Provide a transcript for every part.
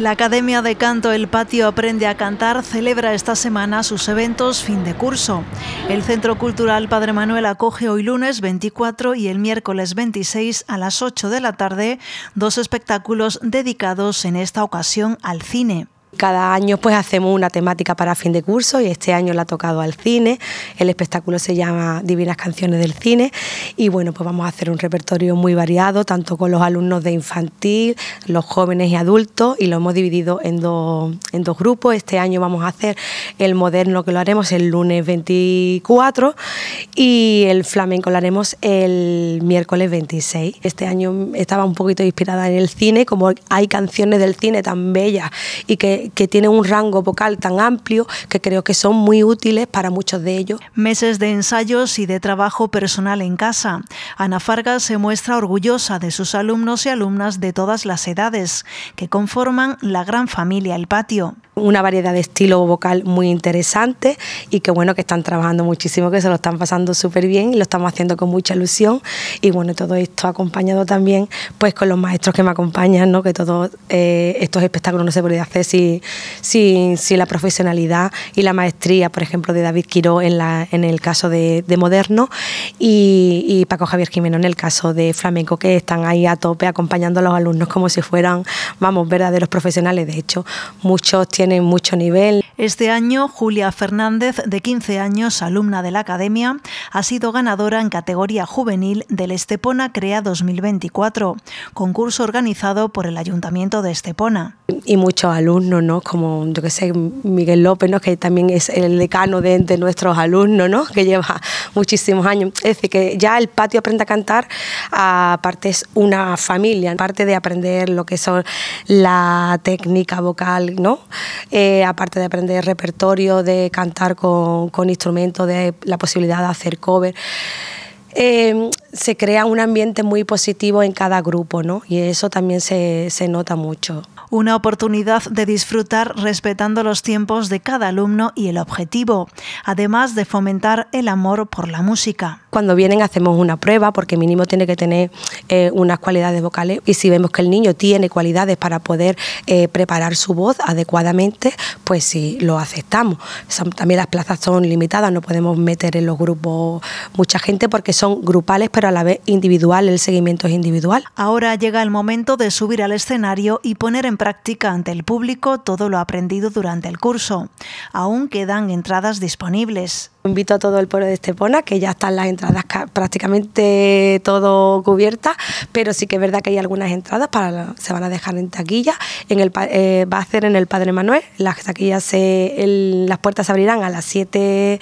La Academia de Canto El Patio Aprende a Cantar celebra esta semana sus eventos fin de curso. El Centro Cultural Padre Manuel acoge hoy lunes 24 y el miércoles 26 a las 8 de la tarde dos espectáculos dedicados en esta ocasión al cine. Cada año pues hacemos una temática para fin de curso y este año la ha tocado al cine. El espectáculo se llama Divinas Canciones del Cine y bueno, pues vamos a hacer un repertorio muy variado, tanto con los alumnos de infantil, los jóvenes y adultos y lo hemos dividido en dos, en dos grupos. Este año vamos a hacer el moderno que lo haremos el lunes 24 y el flamenco lo haremos el miércoles 26. Este año estaba un poquito inspirada en el cine, como hay canciones del cine tan bellas y que que, tiene un rango vocal tan amplio que creo que son muy útiles para muchos de ellos. Meses de ensayos y de trabajo personal en casa. Ana Fargas se muestra orgullosa de sus alumnos y alumnas de todas las edades, que conforman la gran familia El Patio. Una variedad de estilo vocal muy interesante y que bueno que están trabajando muchísimo, que se lo están pasando súper bien y lo estamos haciendo con mucha ilusión. Y bueno, todo esto acompañado también pues con los maestros que me acompañan, ¿no? que todos eh, estos espectáculos no se podrían hacer si si, la profesionalidad y la maestría, por ejemplo, de David Quiro en, el caso de, Moderno y, Paco Javier Jimeno en el caso de Flamenco, que están ahí a tope acompañando a los alumnos como si fueran, vamos, verdaderos profesionales. De hecho, muchos tienen mucho nivel. Este año, Julia Fernández, de 15 años, alumna de la Academia, ha sido ganadora en categoría juvenil del Estepona Crea 2024, concurso organizado por el Ayuntamiento de Estepona. Y muchos alumnos ¿no? Como, yo sé, Miguel López, ¿no? Que también es el decano de, nuestros alumnos, ¿no? Que lleva muchísimos años. Es decir, que ya el patio aprende a cantar, aparte es una familia, aparte de aprender lo que son la técnica vocal, ¿no? Eh, aparte de aprender repertorio, de cantar con, instrumentos, de la posibilidad de hacer cover. Eh, se crea un ambiente muy positivo en cada grupo, ¿no? Y eso también se nota mucho una oportunidad de disfrutar respetando los tiempos de cada alumno y el objetivo, además de fomentar el amor por la música. Cuando vienen hacemos una prueba porque mínimo tiene que tener eh, unas cualidades vocales y si vemos que el niño tiene cualidades para poder eh, preparar su voz adecuadamente, pues sí, lo aceptamos. también las plazas son limitadas, no podemos meter en los grupos mucha gente porque son grupales pero a la vez individual, el seguimiento es individual. Ahora llega el momento de subir al escenario y poner en práctica ante el público todo lo aprendido durante el curso. Aún quedan entradas disponibles. Invito a todo el pueblo de Estepona, que ya están las entradas prácticamente todo cubiertas, pero sí que es verdad que hay algunas entradas para se van a dejar en taquilla. En el, eh, va a ser en el Padre Manuel. Las taquillas las puertas se abrirán a las 7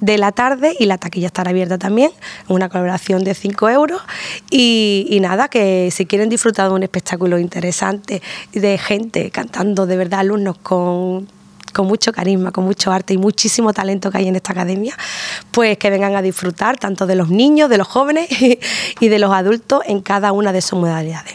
de la tarde y la taquilla estará abierta también, una colaboración de 5 euros. y nada, que si quieren disfrutar de un espectáculo interesante de gente cantando de verdad alumnos con con mucho carisma, con mucho arte y muchísimo talento que hay en esta academia, pues que vengan a disfrutar tanto de los niños, de los jóvenes y de los adultos en cada una de sus modalidades.